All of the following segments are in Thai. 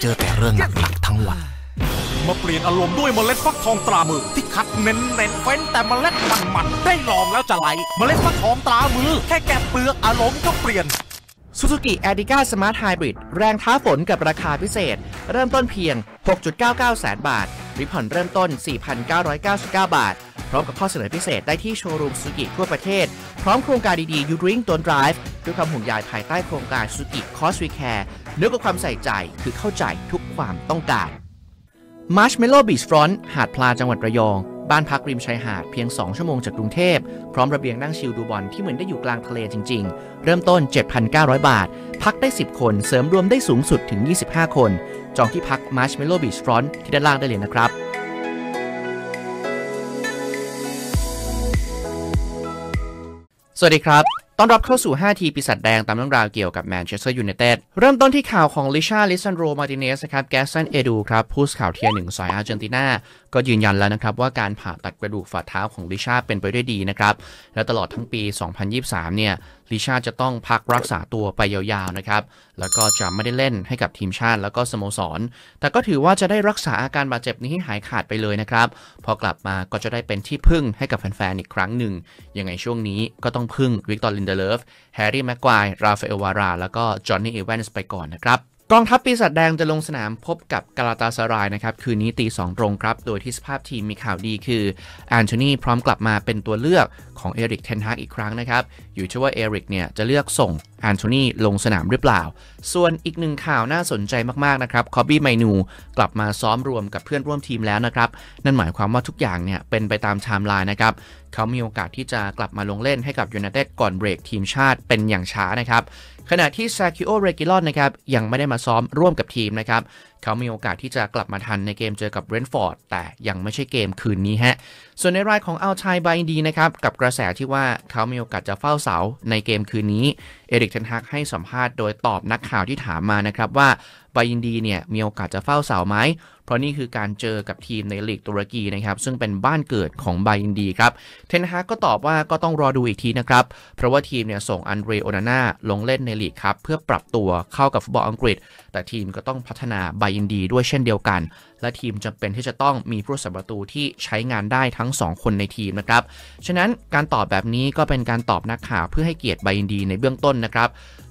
เจอแต่เรื่องหนักๆทั้งวันมาเปลี่ยนอารมณ์ด้วยเมล็ดฟักทองตรามือ ที่คัดเน้นเน้นเฟ้นแต่เมล็ดมันมันได้ลองแล้วจะไหลเมล็ดฟักทองตรามือแค่แกะเปลือกอารมณ์ก็เปลี่ยนซูซูกิแอดิก้าสมาร์ทไฮบริดแรงท้าฝนกับราคาพิเศษ เริ่มต้นเพียง 6.99 แสนบาทริพผ่อนเริ่มต้น 4,999 บาท พร้อมกับข้อเสนอพิเศษได้ที่โชว์รูมซูซูกิทั่วประเทศ พร้อมโครงการดีๆ You Drink Don't Drive ด้วยความห่วงใยภายใต้โครงการสุกิคอสวีแคร์เนื้อกับความใส่ใจคือเข้าใจทุกความต้องการ Marshmallow Beach Front หาดพลาจังหวัดระยอง บ้านพักริมชายหาด เพียง 2 ชั่วโมงจากกรุงเทพพร้อมระเบียงนั่งชิลดูบอลที่เหมือนได้อยู่กลางทะเลจริงๆ เริ่มต้น 7,900 บาท พักได้ 10 คน เสริมรวมได้สูงสุดถึง 25 คน จองที่พัก Marshmallow Beach Front ที่ด้านล่างได้เลยนะครับ สวัสดีครับต้อนรับเข้าสู่ 5 ทีปีศาจแดงตามเรื่องราวเกี่ยวกับแมนเชสเตอร์ยูไนเต็ดเริ่มต้นที่ข่าวของลิชาลิซันโรมาติเนสครับแกสันเอดูครับผู้สื่อข่าวเทียร์หนึ่งสายอาร์เจนตินาก็ยืนยันแล้วนะครับว่าการผ่าตัดกระดูกฝ่าเท้าของลิชาเป็นไปด้วยดีนะครับ และตลอดทั้งปี 2023 เนี่ยลิชาจะต้องพักรักษาตัวไปยาวๆนะครับ แล้วก็จะไม่ได้เล่นให้กับทีมชาติแล้วก็สโมสรแต่ก็ถือว่าจะได้รักษาอาการบาดเจ็บนี้ให้หายขาดไปเลยนะครับ พอกลับมาก็จะได้เป็นที่พึ่งให้กับแฟนๆอีกครั้งหนึ่งยังไงช่วงนี้ก็ต้องพึ่งวิกตอร์ลินเดเลฟแฮร์รี่แม็กควายราฟาเอลวาราแล้วก็จอห์นนี่เอเวนส์ไปก่อนนะครับกองทัพปีศาจแดงจะลงสนามพบกับกาลาตาสรายนะครับ คืนนี้ตีสองตรงครับ โดยที่สภาพทีมมีข่าวดี คือแอนโทนีพร้อมกลับมาเป็นตัวเลือกของเอริกเทนฮากอีกครั้งนะครับ อยู่ชื่อว่าเอริกเนี่ยจะเลือกส่งแอนโทนีลงสนามหรือเปล่าส่วนอีกหนึ่งข่าวน่าสนใจมากๆนะครับคอบบี้ไมนูกลับมาซ้อมรวมกับเพื่อนร่วมทีมแล้วนะครับนั่นหมายความว่าทุกอย่างเนี่ยเป็นไปตามไทม์ไลน์นะครับเขามีโอกาสที่จะกลับมาลงเล่นให้กับยูไนเต็ดก่อนเบรกทีมชาติเป็นอย่างช้านะครับ ขณะที่ซาคิโอ เรกิลอนนะครับยังไม่ได้มาซ้อมร่วมกับทีมนะครับ เขามีโอกาสที่จะกลับมาทันในเกมเจอกับเรนฟอร์ดแต่ยังไม่ใช่เกมคืนนี้ฮะ ส่วนในรายของอัลชัยบายดีนะครับ กับกระแสที่ว่าเขามีโอกาสจะเฝ้าเสาในเกมคืนนี้ เอริกเทนฮักให้สัมภาษณ์โดยตอบนักข่าวที่ถามมานะครับว่าบายดีเนี่ยมีโอกาสจะเฝ้าเสาไหมเพราะนี่คือการเจอกับทีมในลีกตุรกีนะครับซึ่งเป็นบ้านเกิดของบายินดีครับ เทนฮากก็ตอบว่าก็ต้องรอดูอีกทีนะครับเพราะว่าทีมเนี่ยส่งอันเดรโอนาน่าลงเล่นในลีกครับเพื่อปรับตัวเข้ากับฟุตบอลอังกฤษ แต่ทีมก็ต้องพัฒนาบายินดีด้วยเช่นเดียวกัน และทีมจำเป็นที่จะต้องมีผู้สัประตูที่ใช้งานได้ทั้ง 2 คนในทีมนะครับ ฉะนั้นการตอบแบบนี้ก็เป็นการตอบนักข่าว เพื่อให้เกียรติบายินดีในเบื้องต้นนะครับ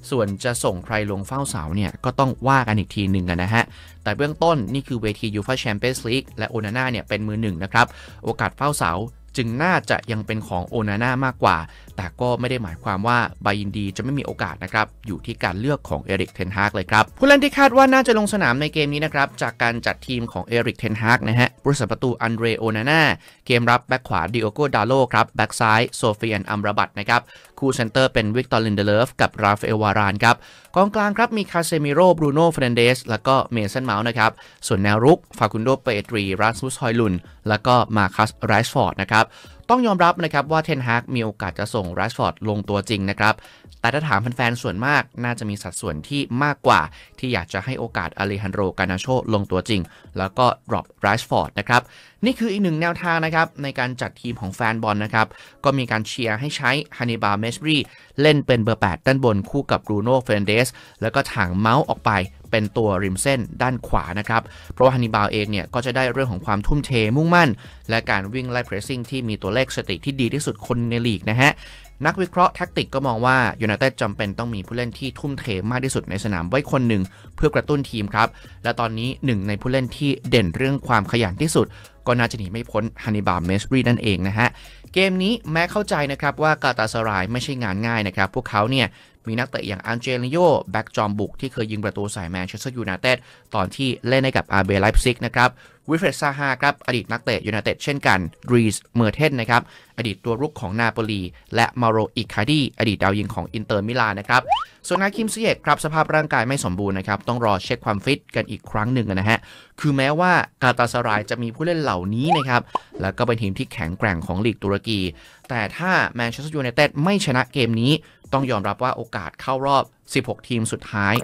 ส่วนจะส่งใครลงเฝ้าเสาเนี่ยก็ต้องว่ากันอีกทีหนึ่งนะฮะแต่เบื้องต้นนี่คือเวทีียูฟาแชมเปี้ยนส์ลีกและโอนาน่าเนี่ยเป็นมือหนึ่งนะครับ โอกาสเฝ้าเสาจึงน่าจะยังเป็นของโอนาน่ามากกว่า แต่ก็ไม่ได้หมายความว่าบายินดีจะไม่มีโอกาสนะครับ อยู่ที่การเลือกของเอริกเทนฮากเลยครับผู้เล่นที่คาดว่าน่าจะลงสนามในเกมนี้นะครับ จากการจัดทีมของเอริกเทนฮากนะฮะผู้รักษาประตูอันเดรโอนาน่าเกมรับแบ็กขวาดิโอโกดาโลครับ แบ็กซ้ายโซเฟียนอัมราบัตนะครับคู่เซนเตอร์เป็นวิกตอร์ลินเดเลฟกับราฟเอลวารานครับกองกลางครับมีคาเซมิโร่บรูโน่เฟรนเดสแล้วก็เมสันเมาส์นะครับส่วนแนวรุกฟาคุนโดเปตรีรัสมุสฮอยลุนแล้วก็มาคัสไรส์ฟอร์ดนะครับต้องยอมรับนะครับว่าเทนฮากมีโอกาสจะส่งรรชฟอร์ดลงตัวจริงนะครับแต่ถ้าถามแฟนๆส่วนมากน่าจะมีสัดส่วนที่มากกว่าที่อยากจะให้โอกาสอเลฮันโดกานาโช ลงตัวจริง แล้วก็ดรอปรรชฟอร์ดนะครับ นี่คืออีกหนึ่งแนวทางนะครับในการจัดทีมของแฟนบอลนะครับก็มีการเชียร์ให้ใช้ฮันนิบาเมสบรีเล่นเป็นเบอร์8ด้านบนคู่กับรูโน่เฟรนเดสแล้วก็ถางเมาส์ออกไปเป็นตัวริมเส้นด้านขวานะครับ เพราะว่าฮันนิบาลเองเนี่ยก็จะได้เรื่องของความทุ่มเทมุ่งมั่น และการวิ่งไล่เพรสซิ่งที่มีตัวเลขสติที่ดีที่สุดคนในลีกนะฮะ นักวิเคราะห์แท็กติกก็มองว่ายูไนเต็ดจำเป็นต้องมีผู้เล่นที่ทุ่มเทมากที่สุดในสนามไว้คนหนึ่ง เพื่อกระตุ้นทีมครับ และตอนนี้หนึ่งในผู้เล่นที่เด่นเรื่องความขยันที่สุดก็น่าจะหนีไม่พ้นฮันนิบาลเมสรีนั่นเองนะฮะ เกมนี้แม้เข้าใจนะครับว่ากาตาสรายไม่ใช่งานง่ายนะครับ พวกเขาเนี่ยมีนักเตะอย่างอันเจลิโยแบ็กจอมบุกที่เคยยิงประตูใส่แมนเชสเตอร์ยูไนเต็ดตอนที่เล่นให้กับอาร์เบไลฟ์ซิกนะครับวิเฟรซาฮาครับอดีตนักเตะยูไนเต็ดเช่นกันดรีสเมอร์เทนนะครับ อดีตตัวรุกของนาโปลีและมาโรอิคาดีอดีตดาวยิงของอินเตอร์มิลานนะครับ ส่วนนาคิมซิเยกครับ สภาพร่างกายไม่สมบูรณ์นะครับ ต้องรอเช็คความฟิตกันอีกครั้งหนึ่งนะฮะคือแม้ว่ากาตาสรายจะมีผู้เล่นเหล่านี้นะครับแล้วก็เป็นทีมที่แข็งแกร่งของลีกตุรกี แต่ถ้าแมนเชสเตอร์ยูไนเต็ดไม่ชนะเกมนี้ต้องยอมรับว่าโอกาสเข้ารอบ 16 ทีมสุดท้าย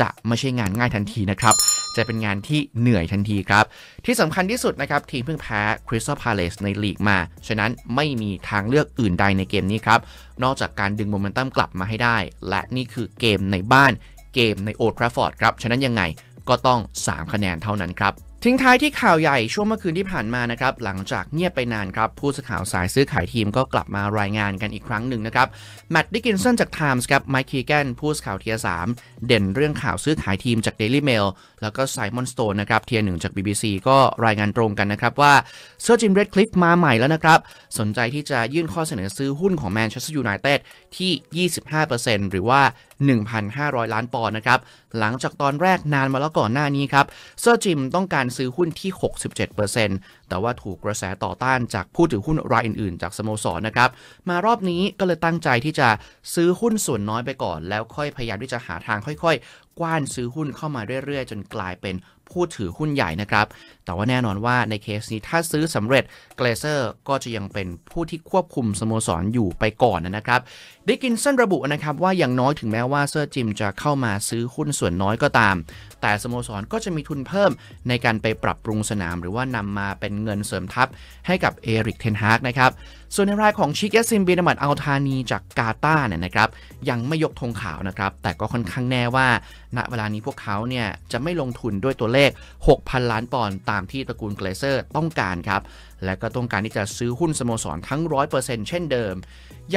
จะไม่ใช่งานง่ายทันทีนะครับ จะเป็นงานที่เหนื่อยทันทีครับ ที่สำคัญที่สุดนะครับทีมเพิ่งแพ้คริสตัลพาเลสในลีกมา ฉะนั้นไม่มีทางเลือกอื่นใดในเกมนี้ครับ นอกจากการดึงโมเมนตัมกลับมาให้ได้ และนี่คือเกมในบ้านเกมในโอทราฟอร์ดครับ ฉะนั้นยังไงก็ต้อง 3 คะแนนเท่านั้นครับทิ้งท้ายที่ข่าวใหญ่ ช่วงเมื่อคืนที่ผ่านมานะครับหลังจากเงียบไปนานครับผู้สื่อข่าวสายซื้อขายทีมก็กลับมารายงานกันอีกครั้งหนึ่งนะครับแมตต์ดิกินสันจากไทมส์ครับไมค์คีแกนผู้สื่อข่าวเทียสามเด่นเรื่องข่าวซื้อขายทีมจาก Daily Mail แล้วก็ไซมอนสโตนนะครับเทียหนึ่งจาก BBC ก็รายงานตรงกันนะครับว่าเซอร์จิมเรดคลิฟมาใหม่แล้วนะครับ สนใจที่จะยื่นข้อเสนอซื้อหุ้นของแมนเชสเตอร์ยูไนเต็ดที่25%หรือว่า1,500 ล้านปอนด์นะครับ หลังจากตอนแรกนานมาแล้วก่อนหน้านี้ครับเซอร์จิมต้องการซื้อหุ้นที่ 67%แต่ว่าถูกกระแสต่อต้านจากผู้ถือหุ้นรายอื่นๆ จากสโมสรนนะครับ มารอบนี้ก็เลยตั้งใจที่จะซื้อหุ้นส่วนน้อยไปก่อนแล้วค่อยพยายามที่จะหาทางค่อยๆ กว้านซื้อหุ้นเข้ามาเรื่อยๆจนกลายเป็นผู้ถือหุ้นใหญ่นะครับ แต่ว่าแน่นอนว่าในเคสนี้ถ้าซื้อสำเร็จเกลเซอร์ก็จะยังเป็นผู้ที่ควบคุมสโมสรออยู่ไปก่อนนะครับดิกินสันระบุนะครับว่าอย่างน้อยถึงแม้ว่าเซอร์จิมจะเข้ามาซื้อหุ้นส่วนน้อยก็ตาม แต่สโมสรก็จะมีทุนเพิ่มในการไปปรับปรุงสนามหรือว่านำมาเป็นเงินเสริมทัพให้กับเอริกเทนฮากนะครับ ส่วนในรายของชิกเอซิมบินมัดอัลทานีจากกาตาเนี่ยนะครับยังไม่ยกธงขาวนะครับ แต่ก็ค่อนข้างแน่ว่าณเวลานี้พวกเขาเนี่ยจะไม่ลงทุนด้วยตัวเลขเลข6,000 ล้านปอนด์ตามที่ตระกูลเกลเซอร์ต้องการครับ และก็ต้องการที่จะซื้อหุ้นสโมสรทั้ง 100%เช่นเดิม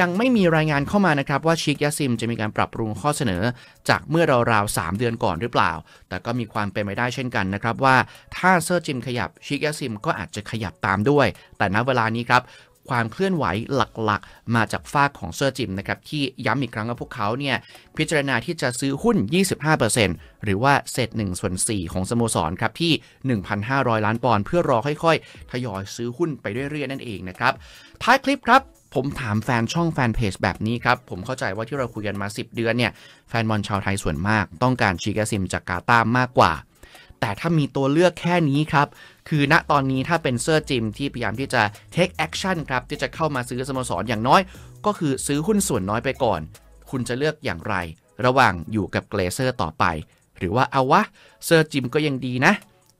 ยังไม่มีรายงานเข้ามานะครับว่าชิกยาซิมจะมีการปรับปรุงข้อเสนอจากเมื่อราวๆ3 เดือนก่อนหรือเปล่า แต่ก็มีความเป็นไปได้เช่นกันนะครับว่าถ้าเซอร์จิมขยับชิกยาซิมก็อาจจะขยับตามด้วย แต่ณเวลานี้ครับความเคลื่อนไหวหลักๆ มาจากฝากของเซอร์จิมนะครับ ที่ย้ำอีกครั้งว่าพวกเขาเนี่ย พิจารณาที่จะซื้อหุ้น 25%หรือว่าเศษ1ส่วน4ของสโมสรครับ ที่ 1,500 ล้านปอนด์เพื่อรอค่อยๆ ทยอยซื้อหุ้นไปเรื่อยๆนั่นเองนะครับ ท้ายคลิปครับ ผมถามแฟนช่องแฟนเพจแบบนี้ครับ ผมเข้าใจว่าที่เราคุยกันมา 10 เดือนเนี่ยแฟนบอลชาวไทยส่วนมากต้องการชีกซิมจากกาตามากกว่าแต่ถ้ามีตัวเลือกแค่นี้ครับ คือณตอนนี้ถ้าเป็นเซอร์จิมที่พยายามที่จะ take action ครับที่จะเข้ามาซื้อสโมสรออย่างน้อย ก็คือซื้อหุ้นส่วนน้อยไปก่อน คุณจะเลือกอย่างไร ระหว่างอยู่กับเกลเซอร์ต่อไป หรือว่าเอาวะ เซอร์จิมก็ยังดีนะ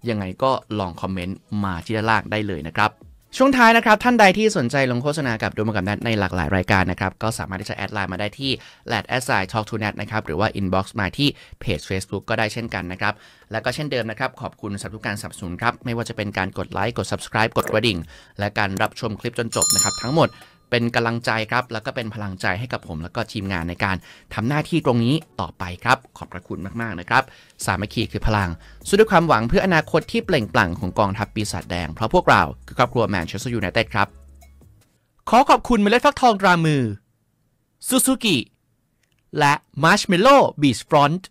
ยังไงก็ลองคอมเมนต์มาที่ด้านล่างได้เลยนะครับช่วงท้ายนะครับท่านใดที่สนใจลงโฆษณากับดูมากับแนทในหลากหลายรายการนะครับก็สามารถที่จะแอดไลน์มาได้ที่ l a d a s s i talk to net นะครับหรือว่า inbox มาที่เพจ Facebook ก็ได้เช่นกันนะครับแล้วก็เช่นเดิมนะครับขอบคุณสำหรับการสนับสนุนครับ ไม่ว่าจะเป็นการกดไลค์กด subscribe กดกระดิ่ง และการรับชมคลิปจนจบนะครับทั้งหมดเป็นกำลังใจครับ แล้วก็เป็นพลังใจให้กับผมแล้วก็ทีมงานในการทำหน้าที่ตรงนี้ต่อไปครับ ขอบพระคุณมากๆนะครับ สามัคคีคือพลังสู้ด้วยความหวังเพื่ออนาคตที่เปล่งปลั่งของกองทัพปีศาจแดง เพราะพวกเรา คือครอบครัวแมนเชสเตอร์ยูไนเต็ดครับ ขอขอบคุณเมล็ดฟักทองรามือ ซูซูกิ และมาร์ชเมลโล่บีชฟรอนต์